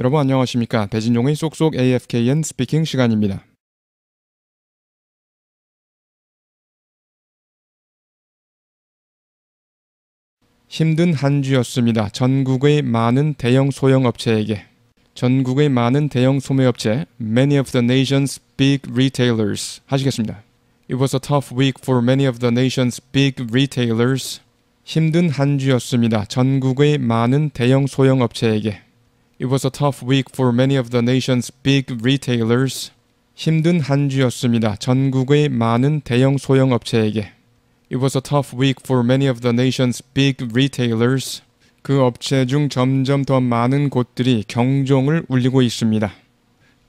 여러분 안녕하십니까? 배진종의 쏙쏙 AFKN 스피킹 시간입니다. 힘든 한 주였습니다. 전국의 많은 대형 소형 업체에게 전국의 많은 대형 소매업체 Many of the nation's big retailers 하시겠습니다. It was a tough week for many of the nation's big retailers. 힘든 한 주였습니다. 전국의 많은 대형 소형 업체에게 It was a tough week for many of the nation's big retailers. 힘든 한 주였습니다. 전국의 많은 대형 소형 업체에게. It was a tough week for many of the nation's big retailers. 그 업체 중 점점 더 많은 곳들이 경종을 울리고 있습니다.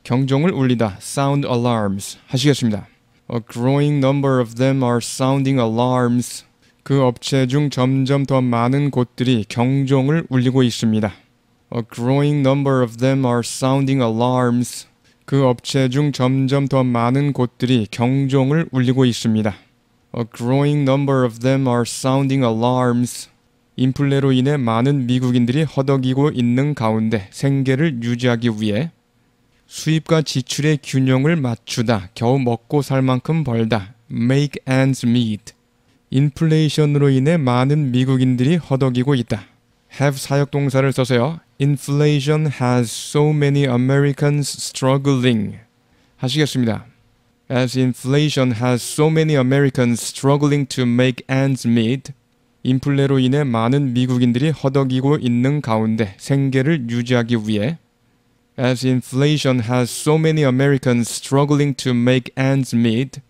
경종을 울리다 sound alarms 하시겠습니다. A growing number of them are sounding alarms. 그 업체 중 점점 더 많은 곳들이 경종을 울리고 있습니다. A growing number of them are sounding alarms. 그 업체 중 점점 더 많은 곳들이 경종을 울리고 있습니다. A growing number of them are sounding alarms. 인플레로 인해 많은 미국인들이 허덕이고 있는 가운데 생계를 유지하기 위해 수입과 지출의 균형을 맞추다, 겨우 먹고 살 만큼 벌다, make ends meet. 인플레이션으로 인해 많은 미국인들이 허덕이고 있다. have 사역 동사를 써서요. Inflation has so many Americans struggling 하시겠습니다. As inflation has so many Americans struggling to make ends meet. 인플레로 인해 많은 미국인들이 허덕이고 있는 가운데 생계를 유지하기 위해 As inflation has so many Americans struggling to make ends meet.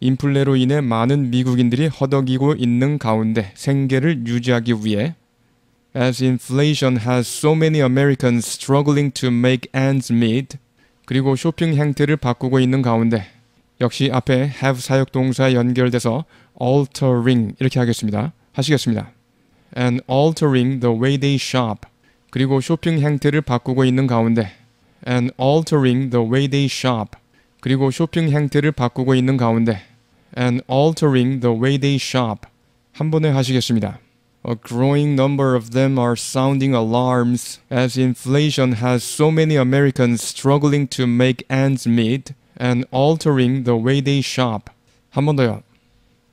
인플레로 인해 많은 미국인들이 허덕이고 있는 가운데 생계를 유지하기 위해 as inflation has so many Americans struggling to make ends meet. 그리고 쇼핑 행태를 바꾸고 있는 가운데 역시 앞에 have 사역동사에 연결돼서 altering 이렇게 하겠습니다. 하시겠습니다. and altering the way they shop. 그리고 쇼핑 행태를 바꾸고 있는 가운데 and altering the way they shop. 그리고 쇼핑 행태를 바꾸고 있는 가운데 and altering the way they shop. 한 번에 하시겠습니다. A growing number of them are sounding alarms as inflation has so many Americans struggling to make ends meet and altering the way they shop. 한 번 더요.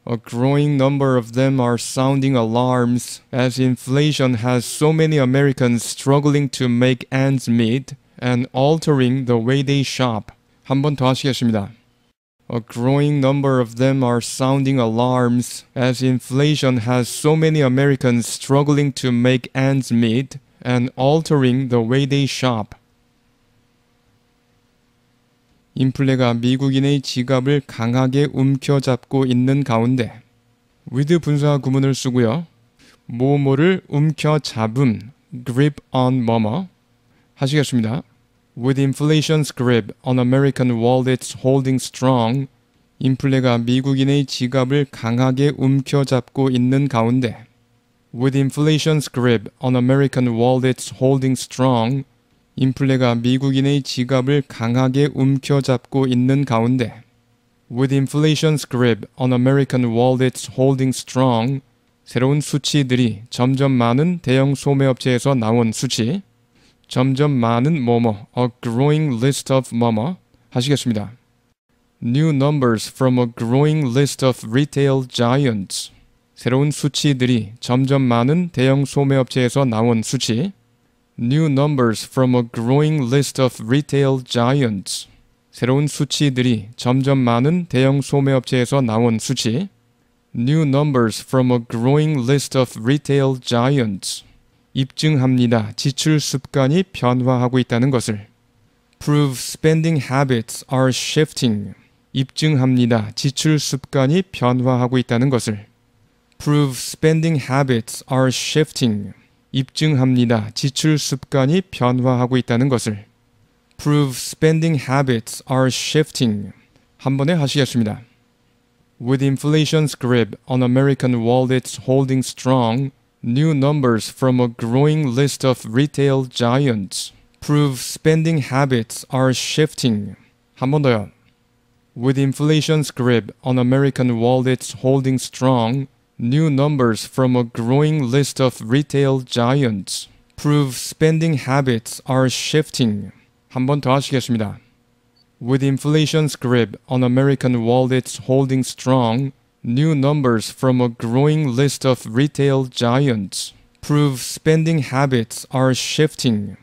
A growing number of them are sounding alarms as inflation has so many Americans struggling to make ends meet and altering the way they shop. 한 번 더 하시겠습니다. A growing number of them are sounding alarms as inflation has so many Americans struggling to make ends meet and altering the way they shop. 인플레가 미국인의 지갑을 강하게 움켜잡고 있는 가운데 with 분사 구문을 쓰고요. 뭐뭐를 움켜잡음 grip on 뭐뭐 하시겠습니다. With inflation's grip on American wallets holding strong, 인플레가 미국인의 지갑을 강하게 움켜잡고 있는 가운데 With inflation's grip on American wallets holding strong, 인플레가 미국인의 지갑을 강하게 움켜잡고 있는 가운데 With inflation's grip on American wallets holding strong, 새로운 수치들이 점점 많은 대형 소매업체에서 나온 수치 점점 많은 뭐뭐 a growing list of 뭐뭐 하시겠습니다. New numbers from a growing list of retail giants. 새로운 수치들이 점점 많은 대형 소매업체에서 나온 수치. New numbers from a growing list of retail giants. 새로운 수치들이 점점 많은 대형 소매업체에서 나온 수치. New numbers from a growing list of retail giants. 입증합니다. 지출 습관이 변화하고 있다는 것을. Prove spending habits are shifting. 입증합니다. 지출 습관이 변화하고 있다는 것을. Prove spending habits are shifting. 입증합니다. 지출 습관이 변화하고 있다는 것을. Prove spending habits are shifting. 한 번에 하시겠습니다. With inflation's grip on American wallets holding strong, New numbers from a growing list of retail giants prove spending habits are shifting. 한 더요. With inflation's grip on American wallets holding strong, new numbers from a growing list of retail giants prove spending habits are shifting. 한더 하시겠습니다. With inflation's grip on American wallets holding strong, New numbers from a growing list of retail giants prove spending habits are shifting.